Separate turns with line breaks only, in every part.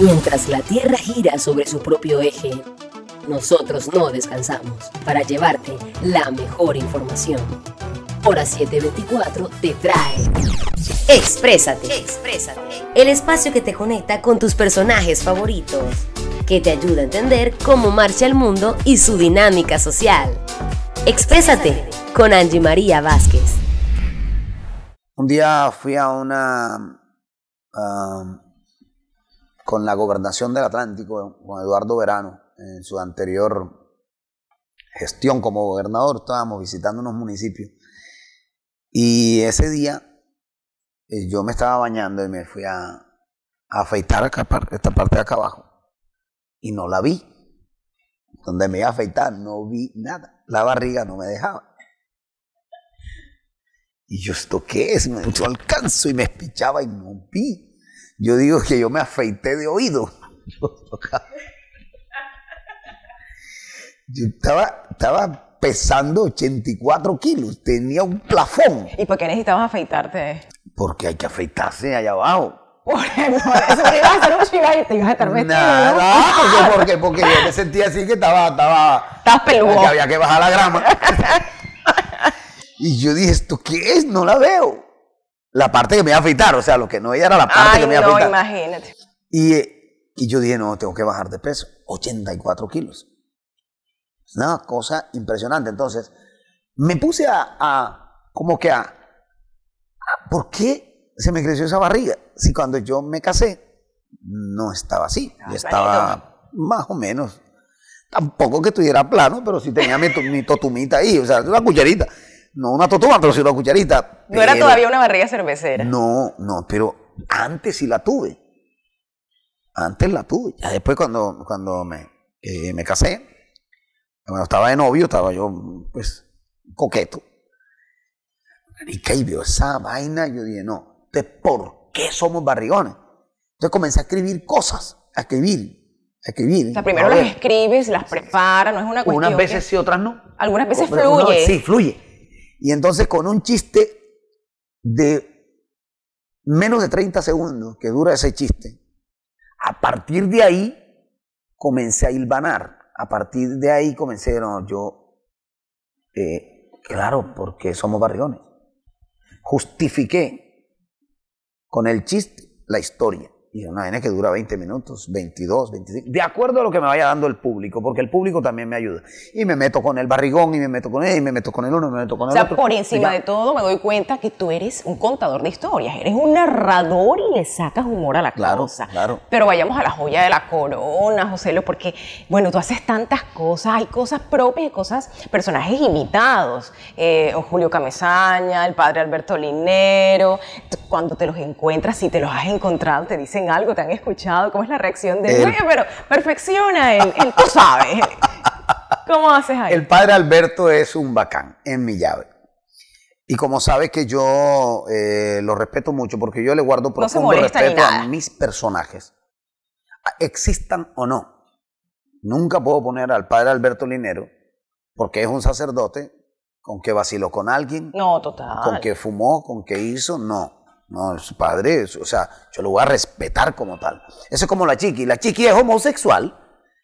Mientras la Tierra gira sobre su propio eje, nosotros no descansamos para llevarte la mejor información. Hora 724 te trae Exprésate. Exprésate. El espacio que te conecta con tus personajes favoritos, que te ayuda a entender cómo marcha el mundo y su dinámica social. Exprésate con Angie María Vázquez.
Un día fui a una um, con la gobernación del Atlántico, con Eduardo Verano, en su anterior gestión como gobernador, estábamos visitando unos municipios. Y ese día eh, yo me estaba bañando y me fui a, afeitar esta parte de acá abajo. Y no la vi. Donde me iba a afeitar, no vi nada. La barriga no me dejaba. Y yo, ¿esto qué es? Me, yo alcanzo y me espichaba y no vi yo digo que yo me afeité de oído. Yo estaba, estaba pesando 84 kilos, tenía un plafón. ¿Y por qué
necesitabas afeitarte?
Porque hay que afeitarse allá abajo. Por eso, a hacer un y te ibas a estar Nada, porque, porque, porque yo me sentía así que estaba, estaba. estaba peludo. Que había que bajar la grama. y yo dije, ¿esto qué es? No la veo la parte que me iba a afeitar, o sea, lo que no era la parte que me iba a afeitar.
No, imagínate.
Y, yo dije, no, tengo que bajar de peso, 84 kilos. Es una cosa impresionante. Entonces, me puse a, como que a, ¿por qué se me creció esa barriga? Si cuando yo me casé, no estaba así, ah, estaba más o menos. Tampoco que estuviera plano, pero sí tenía mi totumita ahí, o sea, una cucharita no una totuma, pero sí una cucharita. No era todavía una
barriga cervecera.
No, no, pero antes sí la tuve. Antes la tuve. Ya después cuando, cuando me, eh, me casé, cuando estaba de novio, estaba yo, pues, coqueto. Y que vio esa vaina, yo dije, no, entonces, ¿por qué somos barrigones? Entonces comencé a escribir cosas, a escribir, a escribir. O sea, primero las
escribes, las preparas, no es una cuestión. Unas veces y sí,
otras no. Algunas veces fluye. sí, fluye. Y entonces con un chiste de menos de 30 segundos que dura ese chiste, a partir de ahí comencé a hilvanar. A partir de ahí comencé, no, yo, eh, claro, porque somos barriones. Justifiqué con el chiste la historia. Y una que dura 20 minutos, 22, 25, de acuerdo a lo que me vaya dando el público, porque el público también me ayuda. Y me meto con el barrigón, y me meto con él, y me meto con el uno, y me meto con el otro. O sea, por encima de
todo me doy cuenta que tú eres un contador de historias,
eres un narrador y le sacas humor a la cosa. Claro.
Pero vayamos a la joya de la corona, José porque, bueno, tú haces tantas cosas, hay cosas propias y cosas, personajes imitados. Eh, Julio Camesaña, el padre Alberto Linero, cuando te los encuentras, si te los has encontrado, te dicen algo, te han escuchado, ¿cómo es la reacción de él? pero perfecciona él, tú sabes. ¿Cómo haces ahí? El
padre Alberto es un bacán en mi llave. Y como sabes que yo eh, lo respeto mucho porque yo le guardo profundo respeto a mis personajes, existan o no. Nunca puedo poner al padre Alberto Linero, porque es un sacerdote, con que vaciló con alguien. No, total. Con que fumó, con que hizo, no. No, su padre, o sea, yo lo voy a respetar como tal. Eso es como la chiqui. La chiqui es homosexual,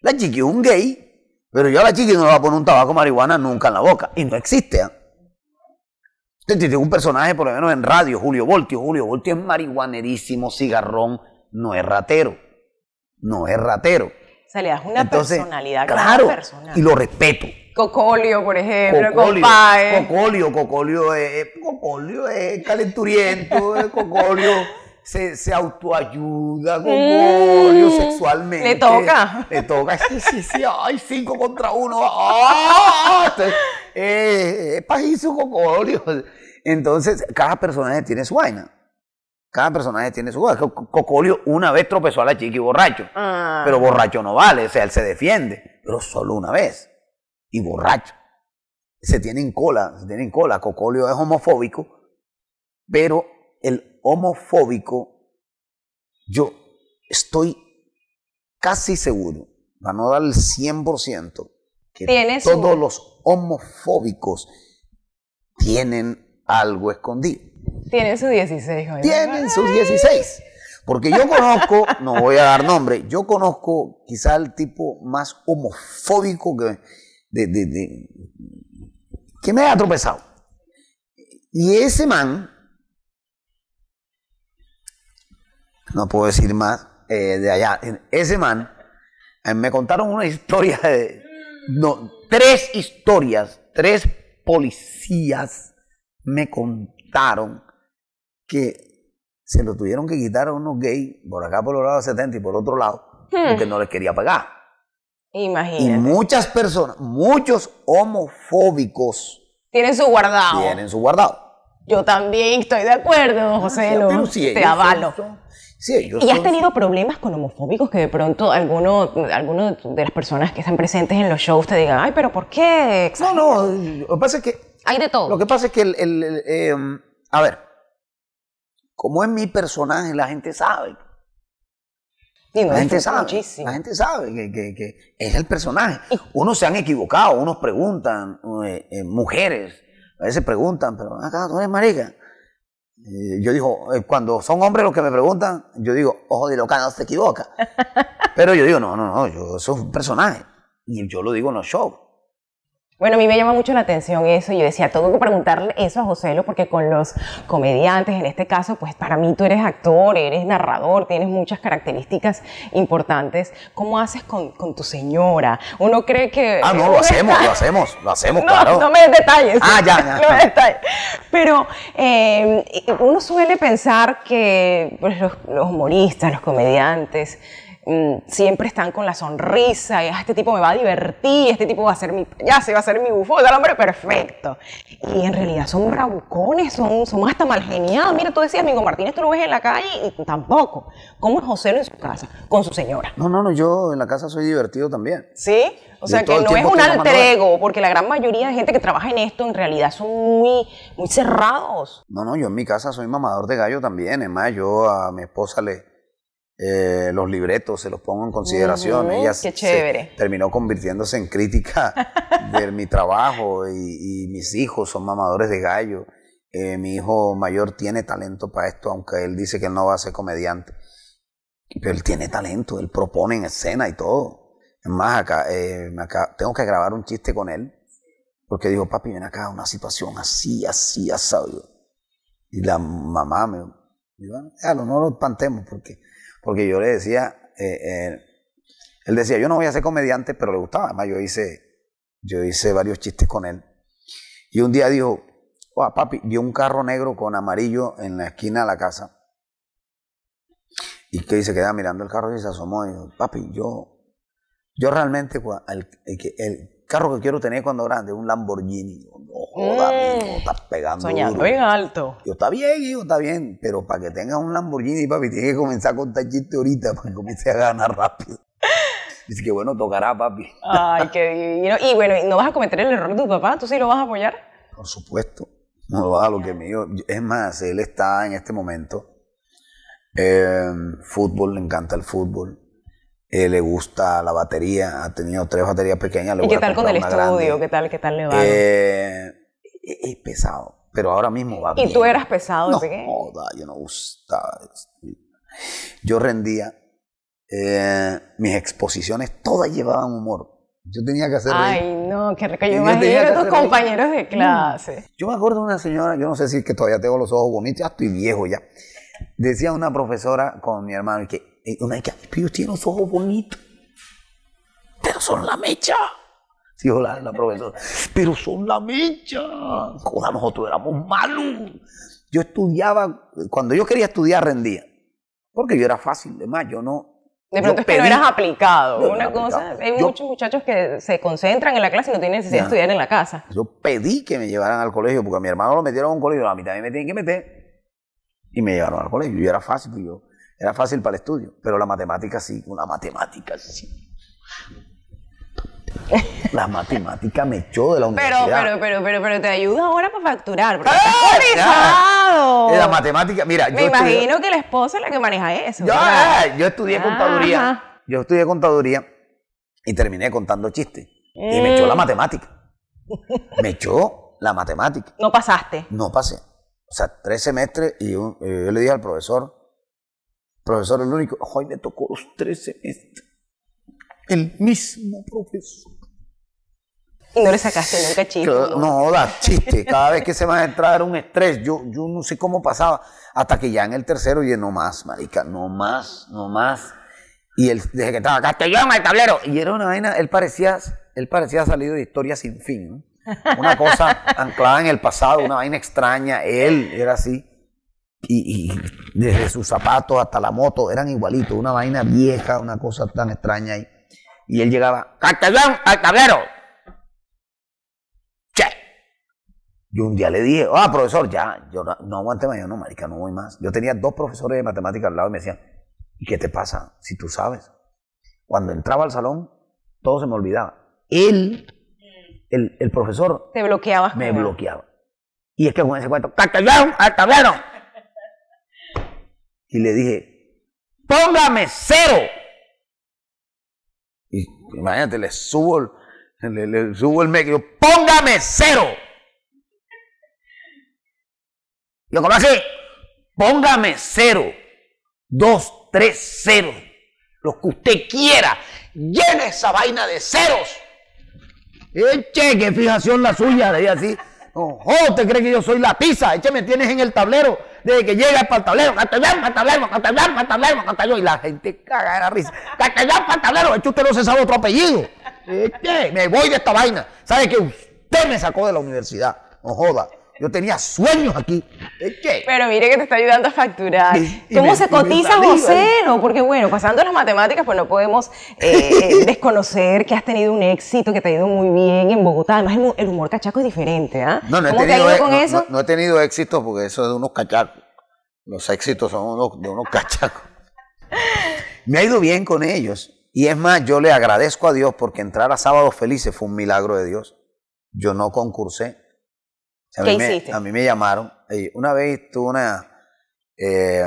la chiqui es un gay, pero yo a la chiqui no le voy a poner un tabaco marihuana nunca en la boca. Y no existe. ¿ah? un personaje, por lo menos en radio, Julio Voltio. Julio Voltio es marihuanerísimo, cigarrón, no es ratero. No es ratero. O
sea, le das una personalidad. Claro,
y lo respeto.
Cocolio, por ejemplo, Cocolio,
Cocolio, Cocolio es, eh, calenturiento, eh, Cocolio se, se autoayuda, mm. Cocolio sexualmente. Le toca. Le toca, sí, sí, sí, ay, cinco contra uno, ah, Entonces, este, eh, es pajizo Cocolio. Entonces, cada personaje tiene su vaina. Cada personaje tiene su vaina. Cocolio una vez tropezó a la chiqui borracho,
ah. pero borracho
no vale, o sea, él se defiende, pero solo una vez y borracho. Se tienen cola, se tienen cola. Cocolio es homofóbico, pero el homofóbico, yo estoy casi seguro, para no dar el 100%, que todos los homofóbicos tienen algo escondido.
Tienen sus 16, Tienen sus 16.
Porque yo conozco, no voy a dar nombre, yo conozco quizá el tipo más homofóbico que de, que me ha tropezado. Y ese man, no puedo decir más, eh, de allá, ese man, me contaron una historia de, no, tres historias, tres policías me contaron que se lo tuvieron que quitar a unos gays por acá por el lado 70 y por otro lado, porque hmm. no les quería pagar. Y muchas personas, muchos homofóbicos.
Tienen su guardado. Tienen su guardado. Yo también estoy de acuerdo, ah, José Luis. te avalo. ¿Y has tenido problemas con homofóbicos que de pronto alguno, de las personas que están presentes en los shows te digan, ay, pero ¿por
qué? No, no, lo que pasa es que... Hay de todo. Lo que pasa es que, em, a ver, como es mi personaje, la gente sabe la, gente sabe, la gente sabe que, es el personaje. Unos se han equivocado, unos preguntan, eh, eh, mujeres, a veces preguntan, pero acá ah, tú eres marica. Eh, yo digo, cuando son hombres los que me preguntan, yo digo, ojo de loca, no se equivoca. pero yo digo, no, no, no, yo soy un personaje. Y yo lo digo en los shows.
Bueno, a mí me llama mucho la atención eso. Yo decía, tengo que preguntarle eso a Joselo porque con los comediantes, en este caso, pues para mí tú eres actor, eres narrador, tienes muchas características importantes. ¿Cómo haces con, con tu señora? Uno cree que... Ah, no, lo hacemos, lo
hacemos, lo hacemos, no, claro. No me des detalles. Ah, ya, ya. No me
detalles. Pero em, uno suele pensar que pues, los, los humoristas, los comediantes, Mm, siempre están con la sonrisa, ah, este tipo me va a divertir, este tipo va a ser mi ya se va a ser mi bufón, el hombre perfecto. Y en realidad son bravucones, son, son hasta mal geniados. Mira, tú decías, amigo Martínez, tú lo ves en la calle y tampoco. ¿Cómo es José en su casa,
con su señora? No, no, no, yo en la casa soy divertido también. ¿Sí? O sea, que no es un alter
ego, porque la gran mayoría de gente que trabaja en esto en realidad son muy, muy cerrados.
No, no, yo en mi casa soy mamador de gallo también. Es más, yo a mi esposa le, eh, los libretos, se los pongo en consideración. Ella Se terminó convirtiéndose en crítica de mi trabajo y, mis hijos son mamadores de gallo. Eh, mi hijo mayor tiene talento para esto, aunque él dice que él no va a ser comediante. Pero él tiene talento, él propone en escena y todo. Es más, acá, eh, acá tengo que grabar un chiste con él, porque dijo, papi, ven acá, una situación así, así, asado. Y la mamá me dijo, no lo espantemos, porque porque yo le decía, eh, eh, él decía, yo no voy a ser comediante, pero le gustaba. Además, yo hice, yo hice varios chistes con él. Y un día dijo, papi, vio un carro negro con amarillo en la esquina de la casa. Y que se quedaba mirando el carro y se asomó y dijo, papi, yo, yo realmente, el, carro que quiero tener cuando grande, un Lamborghini. no joda mm. estás pegando. Soñando bien alto. Yo, está bien, hijo, está bien. Pero para que tengas un Lamborghini, papi, tienes que comenzar a contar ahorita para que comience a ganar rápido. Dice que bueno, tocará, papi.
Ay, qué divino. Y bueno, ¿no vas a cometer el error de tu papá? ¿Tú sí lo vas a apoyar?
Por supuesto. No lo vas a lo que mío. Es más, él está en este momento. Eh, fútbol, le encanta el fútbol. Eh, le gusta la batería, ha tenido tres baterías pequeñas. ¿Y qué tal con el estudio?
¿Qué tal, qué tal le va?
Eh, es pesado, pero ahora mismo va ¿Y tú eras
pesado no, de no
yo no gustaba. Yo rendía eh, mis exposiciones, todas llevaban humor. Yo tenía que hacer. Ay, no, qué recayó. Yo, imagino tus compañeros
de clase.
Yo me acuerdo de una señora, yo no sé si que todavía tengo los ojos bonitos, ya estoy viejo ya. Decía una profesora con mi hermano que y una que, pero tiene los ojos bonitos, pero son la mecha. sí hola la profesora, pero son la mecha. Joder, nosotros éramos malos. Yo estudiaba, cuando yo quería estudiar rendía, porque yo era fácil, además, yo no, de pronto es que eras aplicado. una cosa, hay muchos
muchachos que se concentran en la clase y no tienen necesidad de estudiar en la casa.
Yo pedí que me llevaran al colegio, porque a mi hermano lo metieron a un colegio, a mí también me tienen que meter. Y me llevaron al colegio. Yo era fácil, yo era fácil para el estudio, pero la matemática sí, Una matemática sí. La matemática me echó de la universidad. Pero,
pero, pero, pero, te ayuda ahora para facturar. Porque ¡Ah!
eh, La matemática, mira. Me imagino
que la esposa es la que maneja eso.
Yo, estudié contaduría. Yo estudié contaduría y terminé contando chistes. Y me echó la eh. matemática. Me echó la matemática.
No pasaste.
No pasé. O sea, tres semestres y eh, yo le dije al profesor, Profesor el único. Hoy me tocó los tres semestres. El mismo profesor. Y no le sacaste el chiste. No, no chiste. Cada vez que se me entrar era un estrés. Yo, yo no sé cómo pasaba. Hasta que ya en el tercero, oye, no más, marica, no más, no más. Y él, desde que estaba Castellón al tablero. Y era una vaina, él parecía, él parecía salido de historia sin fin. Una cosa anclada en el pasado, una vaina extraña. Él era así y, desde sus zapatos hasta la moto eran igualitos, una vaina vieja, una cosa tan extraña. Y, y él llegaba, ¡Castellón al tablero! ¡Che! Yo un día le dije, ah, profesor, ya, yo no, aguanto más, yo no, marica, no voy más. Yo tenía dos profesores de matemáticas al lado y me decían, ¿y qué te pasa? Si tú sabes. Cuando entraba al salón, todo se me olvidaba. Él, el, profesor... Te
bloqueaba. Me
bloqueaba. Y es que con ese cuento, ¡Castellón al tablero! Y le dije, póngame cero. Y imagínate, le subo, le, subo el medio póngame cero. Yo, como así? Póngame cero, dos, tres, cero. Lo que usted quiera, llene esa vaina de ceros. Eche, que fijación la suya, de así. Ojo, ¿usted cree que yo soy la pizza? Eche, me tienes en el tablero desde que llega el pantalero, Castellán, pantalero, el tablero, Castellán, y la gente caga de la risa. Castellán, pantalero, es que usted no se sabe otro apellido. me voy de esta vaina. ¿Sabe que Usted me sacó de la universidad, no joda. Yo tenía sueños aquí. ¿Qué?
Pero mire que te está ayudando a facturar. ¿Cómo se cotiza José?
No, porque bueno, pasando las matemáticas,
pues no podemos eh, eh, desconocer que has tenido un éxito, que te ha ido muy bien en Bogotá. Además, el, humor cachaco es diferente, ¿ah? No, no he, e-, con eso?
No, he tenido éxito porque eso es de unos cachacos. Los éxitos son de unos cachacos. me ha ido bien con ellos. Y es más, yo le agradezco a Dios porque entrar a Sábados Felices fue un milagro de Dios. Yo no concursé, a mí me llamaron. una vez tuve una. Eh,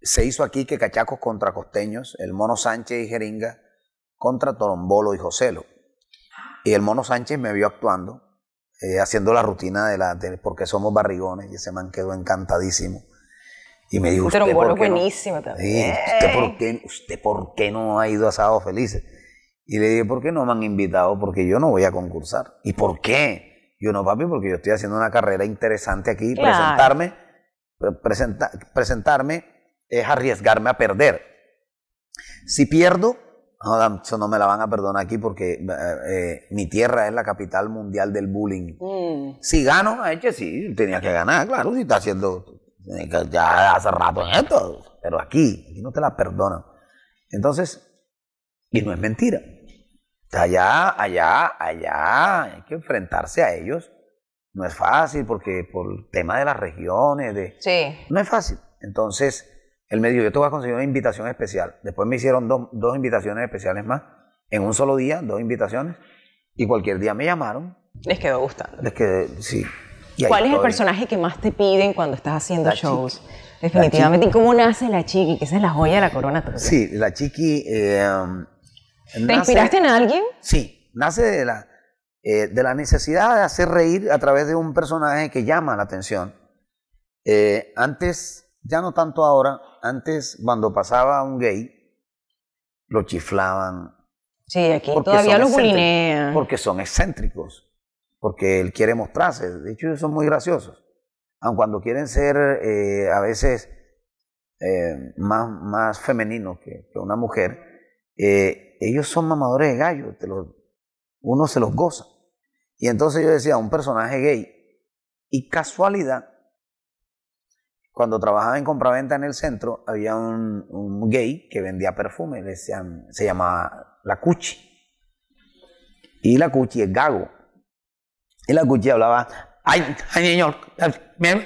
se hizo aquí que cachacos contra costeños, el mono Sánchez y Jeringa contra Torombolo y Joselo. Y el mono Sánchez me vio actuando, eh, haciendo la rutina de la porque somos barrigones, y ese man quedó encantadísimo. Y me dijo, usted, ¿por qué
buenísimo también. ¿usted, por
qué, ¿usted, por qué, no ha ido a Sábado Felices? Y le dije, ¿por qué no me han invitado? Porque yo no voy a concursar. ¿Y por qué? Yo no, papi, porque yo estoy haciendo una carrera interesante aquí, presentarme, presentarme es arriesgarme a perder. Si pierdo, eso no me la van a perdonar aquí porque eh, eh, mi tierra es la capital mundial del bullying. Mm. Si gano, es que sí, tenía que ganar, claro, si está haciendo eh, ya hace rato esto, pero aquí, aquí no te la perdonan. Entonces, y no es mentira. Allá, allá, allá, hay que enfrentarse a ellos. No es fácil porque por el tema de las regiones, de... Sí. No es fácil. Entonces, el medio, yo te voy a conseguir una invitación especial. Después me hicieron dos, invitaciones especiales más. En un solo día, dos invitaciones. Y cualquier día me llamaron.
Les quedó gustando.
Les quedó, sí. ¿Cuál es el
personaje que más te piden cuando estás haciendo shows? Definitivamente. ¿Y cómo nace la chiqui? Que esa es la joya de la corona. Sí,
la chiqui... Eh, ¿Te inspiraste en alguien? Sí, nace de la, eh, de la necesidad de hacer reír a través de un personaje que llama la atención. Eh, antes, ya no tanto ahora, antes cuando pasaba un gay, lo chiflaban.
Sí, aquí todavía lo bulinean. Porque
son excéntricos, porque él quiere mostrarse. De hecho, son muy graciosos. Aun cuando quieren ser eh, a veces más, más femeninos que, una mujer, eh, ellos son mamadores de gallos, uno se los goza. Y entonces yo decía, un personaje gay. Y casualidad, cuando trabajaba en compraventa en el centro, había un, gay que vendía perfume, se llamaba La Cuchi. Y La Cuchi es gago. Y La Cuchi hablaba, ay, ay, señor, me,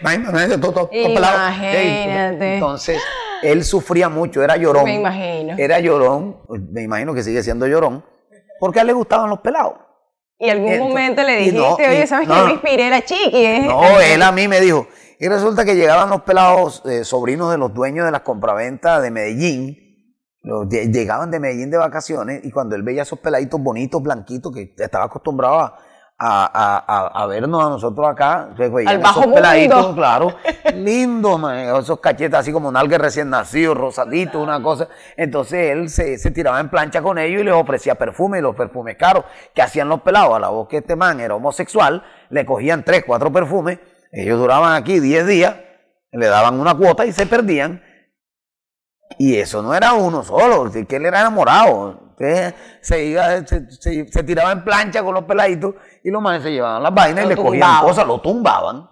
todo, Entonces, él sufría mucho, era llorón. Me
imagino. Era
llorón, pues, me imagino que sigue siendo llorón, porque a él le gustaban los pelados.
Y algún momento le dijiste, oye, ¿sabes qué me inspiré? Era chiqui. ¿eh? No,
él a mí me dijo. Y resulta que llegaban los pelados eh, sobrinos de los dueños de las compraventas de Medellín. llegaban de Medellín de vacaciones y cuando él veía esos peladitos bonitos, blanquitos, que estaba acostumbrado a, a, a, vernos a nosotros acá, que pues, esos peladitos, claro, lindo, esos cachetes así como alguien recién nacido rosadito, una cosa. Entonces él se, tiraba en plancha con ellos y les ofrecía perfume, y los perfumes caros que hacían los pelados. A la voz que este man era homosexual, le cogían tres, cuatro perfumes, ellos duraban aquí diez días, le daban una cuota y se perdían. Y eso no era uno solo, que él era enamorado. se, iba, se tiraba en plancha con los peladitos y los manes se llevaban las vainas y le cogían cosas, lo tumbaban.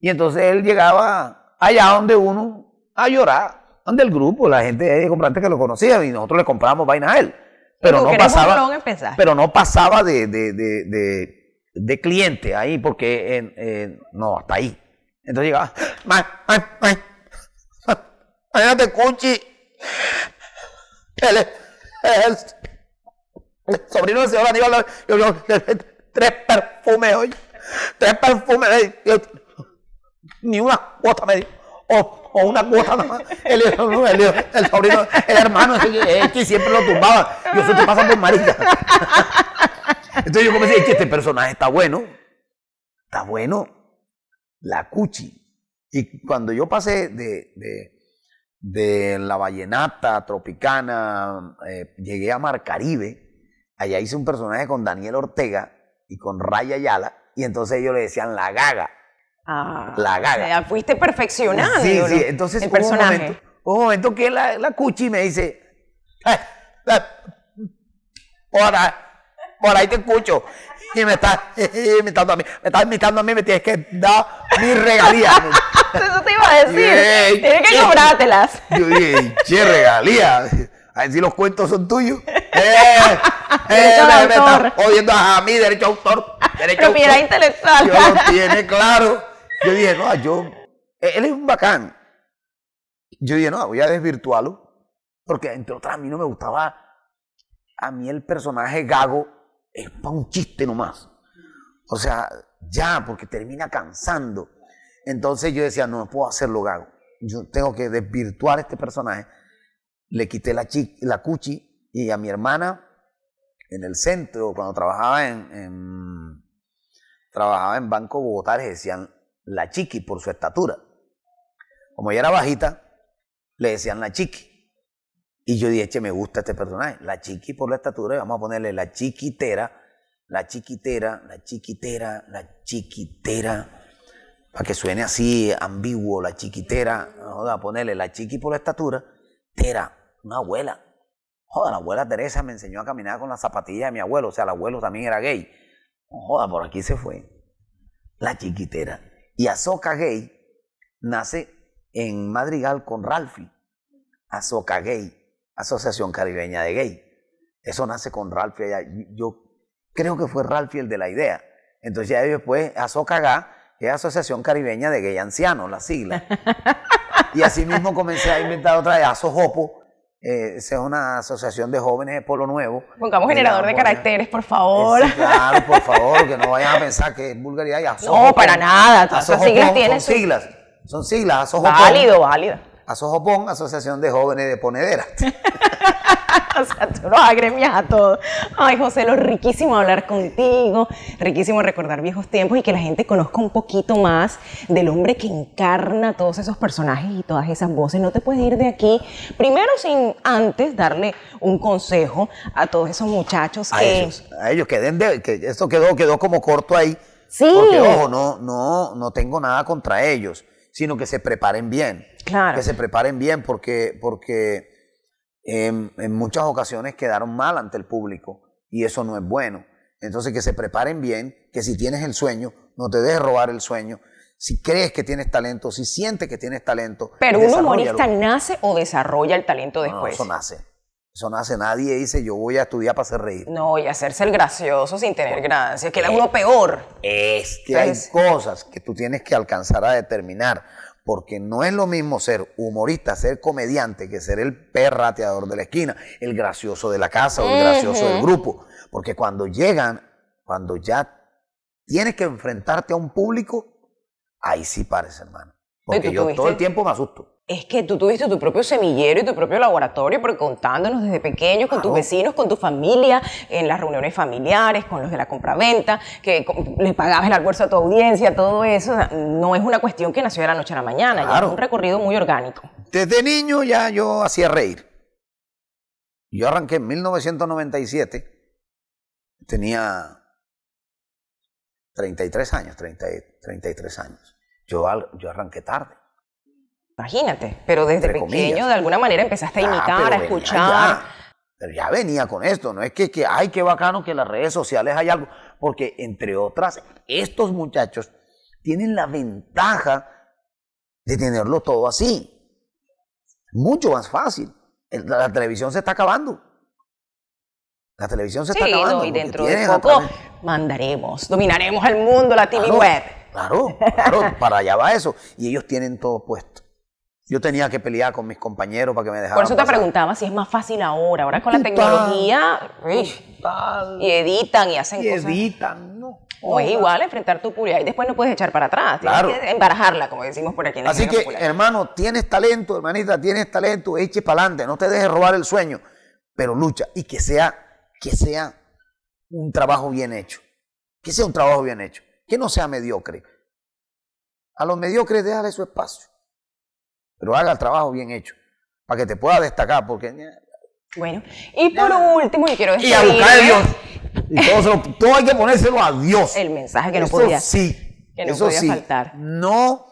Y entonces él llegaba allá donde uno a llorar, donde el grupo, la gente de comprante que lo conocía y nosotros le comprábamos vainas a él. Pero no, pasaba, pero no pasaba de, de, cliente ahí, porque no, hasta ahí. Entonces llegaba, ay, ay, ay, cuchi el, el, el, sobrino del yo, yo, tres perfumes hoy. Tres perfumes. Ni una cuota me dio. O, o, una cuota nada El, el, sobrino, el hermano, es que siempre lo tumbaba. Yo eso te pasa por marica. Entonces yo comencé, es que este personaje está bueno. Está bueno. La cuchi. Y cuando yo pasé de, de, la vallenata tropicana, eh, llegué a Mar Caribe. Allá hice un personaje con Daniel Ortega, y con Raya Ayala, y entonces ellos le decían la gaga. Ah, la gaga. fuiste perfeccionado Sí, sí, entonces el Un, momento, un momento que la, la Cuchi me dice, eh, por, ahí, por ahí te escucho. Y me está imitando a mí, me estás imitando a mí, me tienes que dar mi regalía. Eso te iba a decir. Tienes que cobrártelas. Yo dije, che, regalía. A ver si los cuentos son tuyos. Eh, me a mí, derecho a autor. Propiedad intelectual. Yo lo tiene claro. Yo dije, no, yo. Eh, él es un bacán. Yo dije, no, voy a desvirtuarlo. Porque entre otras, a mí no me gustaba. A mí el personaje gago es para un chiste nomás. O sea, ya, porque termina cansando. Entonces yo decía, no, puedo hacerlo gago. Yo tengo que desvirtuar este personaje. Le quité la, la cuchi y a mi hermana en el centro, cuando trabajaba en, trabajaba en Banco Bogotá, le decían la chiqui por su estatura. Como ella era bajita, le decían la chiqui. Y yo dije, che, me gusta este personaje, la chiqui por la estatura, y vamos a ponerle la chiquitera, la chiquitera, la chiquitera, la chiquitera, para que suene así ambiguo, la chiquitera, vamos a ponerle la chiqui por la estatura, tera, una abuela, Joda, la abuela Teresa me enseñó a caminar con las zapatillas de mi abuelo, o sea, el abuelo también era gay. Joda, por aquí se fue. La chiquitera. Y Azoka Gay nace en Madrigal con Ralphie. Azoka Gay, Asociación Caribeña de Gay. Eso nace con Ralphie Yo creo que fue Ralphie el de la idea. Entonces ya después Azoka Gay es Asociación Caribeña de Gay Anciano, la sigla. y así mismo comencé a inventar otra de Azojopo, eh, esa es una asociación de jóvenes de Polo Nuevo. Pongamos generador de caracteres,
por favor. Eh,
claro, por favor, que no vayan a pensar que es Bulgaria y asojo. No, para nada. Son siglas Son siglas. Son siglas. Válido, válida. Asojopón, Asociación de Jóvenes de Ponederas.
o sea, tú los agremias a todos. Ay, José, lo riquísimo hablar contigo, riquísimo recordar viejos tiempos y que la gente conozca un poquito más del hombre que encarna todos esos personajes y todas esas voces. No te puedes ir de aquí, primero sin antes darle
un consejo a todos esos muchachos a Ellos, a ellos, que, de, que esto quedó, quedó como corto ahí. Sí. Porque, ojo, no, no, no tengo nada contra ellos, sino que se preparen bien. Claro. Que se preparen bien porque... porque en, muchas ocasiones quedaron mal ante el público y eso no es bueno. Entonces que se preparen bien, que si tienes el sueño, no te dejes robar el sueño. Si crees que tienes talento, si sientes que tienes talento. Pero un humorista
nace o desarrolla el talento después. No, eso
nace. Eso nace. Nadie dice yo voy a estudiar para hacer reír.
No, y hacerse el gracioso sin tener gracia. Queda eh, uno peor. Es que hay
cosas que tú tienes que alcanzar a determinar porque no es lo mismo ser humorista, ser comediante, que ser el perrateador de la esquina, el gracioso de la casa o el gracioso del grupo. Porque cuando llegan, cuando ya tienes que enfrentarte a un público, ahí sí pares, hermano. Porque yo todo el tiempo
me asusto es que tú tuviste tu propio semillero y tu propio laboratorio, porque contándonos desde pequeños con tus vecinos, con tu familia, en las reuniones familiares, con los de la compraventa, que le pagabas el almuerzo a tu audiencia, todo eso, no es una cuestión que nació de la noche a la mañana, ya es un recorrido muy orgánico.
Desde niño ya yo hacía reír. Yo arranqué en 1997, tenía 33 años, 30, 33 años. Yo, yo arranqué tarde. Imagínate, pero desde pequeño de
alguna manera empezaste a ah, imitar, a escuchar.
pero ya venía con esto, no es que, que, ay, qué bacano que en las redes sociales hay algo, porque entre otras, estos muchachos tienen la ventaja de tenerlo todo así. Mucho más fácil. La, televisión se está acabando. La televisión se está acabando. y dentro de poco mandaremos, dominaremos
el mundo, la TV web.
Claro, claro, para allá va eso. Y ellos tienen todo puesto. Yo tenía que pelear con mis compañeros para que me dejaran. Por eso te
preguntaba si es más fácil ahora. Ahora con la tecnología. Y editan y hacen y Editan, no. O es igual enfrentar tu publicidad y después no puedes echar para atrás. Tienes que embarajarla, como decimos por aquí en Así que,
hermano, tienes talento, hermanita, tienes talento, eche para adelante, no te dejes robar el sueño, pero lucha y que sea, que sea un trabajo bien hecho. Que sea un trabajo bien hecho. Que no sea mediocre. A los mediocres déjale su espacio pero haga el trabajo bien hecho, para que te pueda destacar, porque... Eh, bueno,
y por último, quiero Y a buscar a
Dios. todo, hay que ponérselo a Dios. El mensaje que no podía, que
no faltar.
No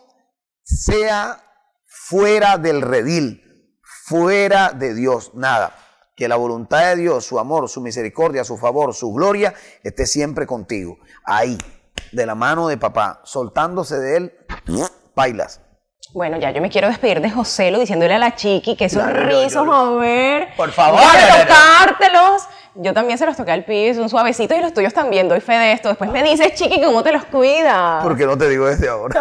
sea fuera del redil, fuera de Dios, nada. Que la voluntad de Dios, su amor, su misericordia, su favor, su gloria, esté siempre contigo. Ahí, de la mano de papá, soltándose de él, bailas. Bueno,
ya yo me quiero despedir de Joselo diciéndole a la chiqui que esos rizos, a ver. Por favor. tocártelos. Yo también se los toqué al piso, un suavecito. y los tuyos también, doy fe de esto. Después me dices, chiqui, ¿cómo te los cuidas?
Porque no te digo desde ahora.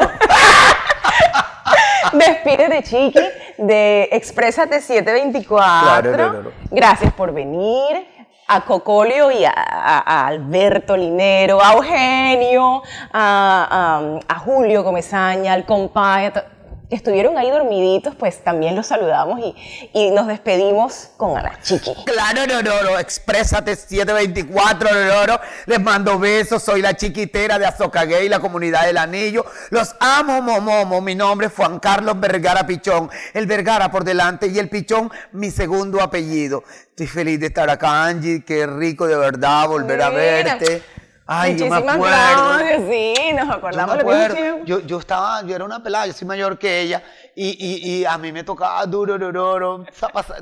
Despídete, chiqui, de Exprésate 724. Claro, Gracias por venir a Cocolio y a, Alberto Linero, a Eugenio, a, Julio Gomezaña, al compadre estuvieron ahí dormiditos, pues también los saludamos y, y nos despedimos con la
Chiqui. Claro, no, no, no, exprésate 724, no, no, les mando besos, soy la chiquitera de Azoka la comunidad del anillo, los amo, momomo, mi nombre es Juan Carlos Vergara Pichón, el Vergara por delante y el Pichón mi segundo apellido. Estoy feliz de estar acá, Angie, qué rico de verdad volver a verte. Ay, Muchísimas yo me acuerdo. Gracias, sí, nos acordamos yo me acuerdo. yo, yo estaba, yo era una pelada, yo soy mayor que ella, y, y, y a mí me tocaba duro, duro, duro,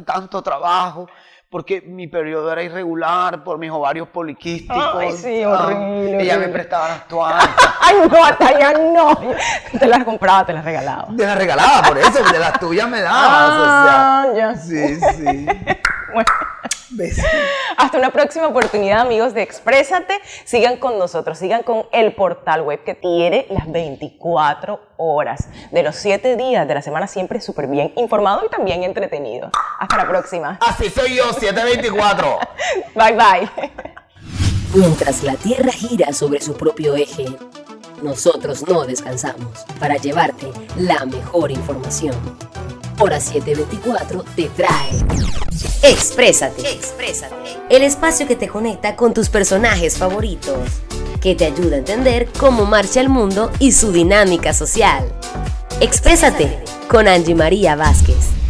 tanto trabajo, porque mi periodo era irregular por mis ovarios poliquísticos. Ay, sí, ah, horrible. Ella me prestaba las toallas.
Ay, no, ya no. Te las compraba, te las regalaba. Te las regalaba, por eso,
de las tuyas me dabas. Ah, o sea, ah, ya. Sí, sí.
Hasta una próxima oportunidad, amigos de Exprésate. Sigan con nosotros, sigan con el portal web que tiene las 24 horas de los 7 días de la semana, siempre súper bien informado y también entretenido. Hasta la próxima.
Así soy yo,
724. bye bye. Mientras la Tierra gira sobre su propio eje, nosotros no descansamos para llevarte la mejor información. Hora 724 te trae Exprésate. El espacio que te conecta con tus personajes favoritos, que te ayuda a entender cómo marcha el mundo y su dinámica social. Exprésate con Angie María Vázquez.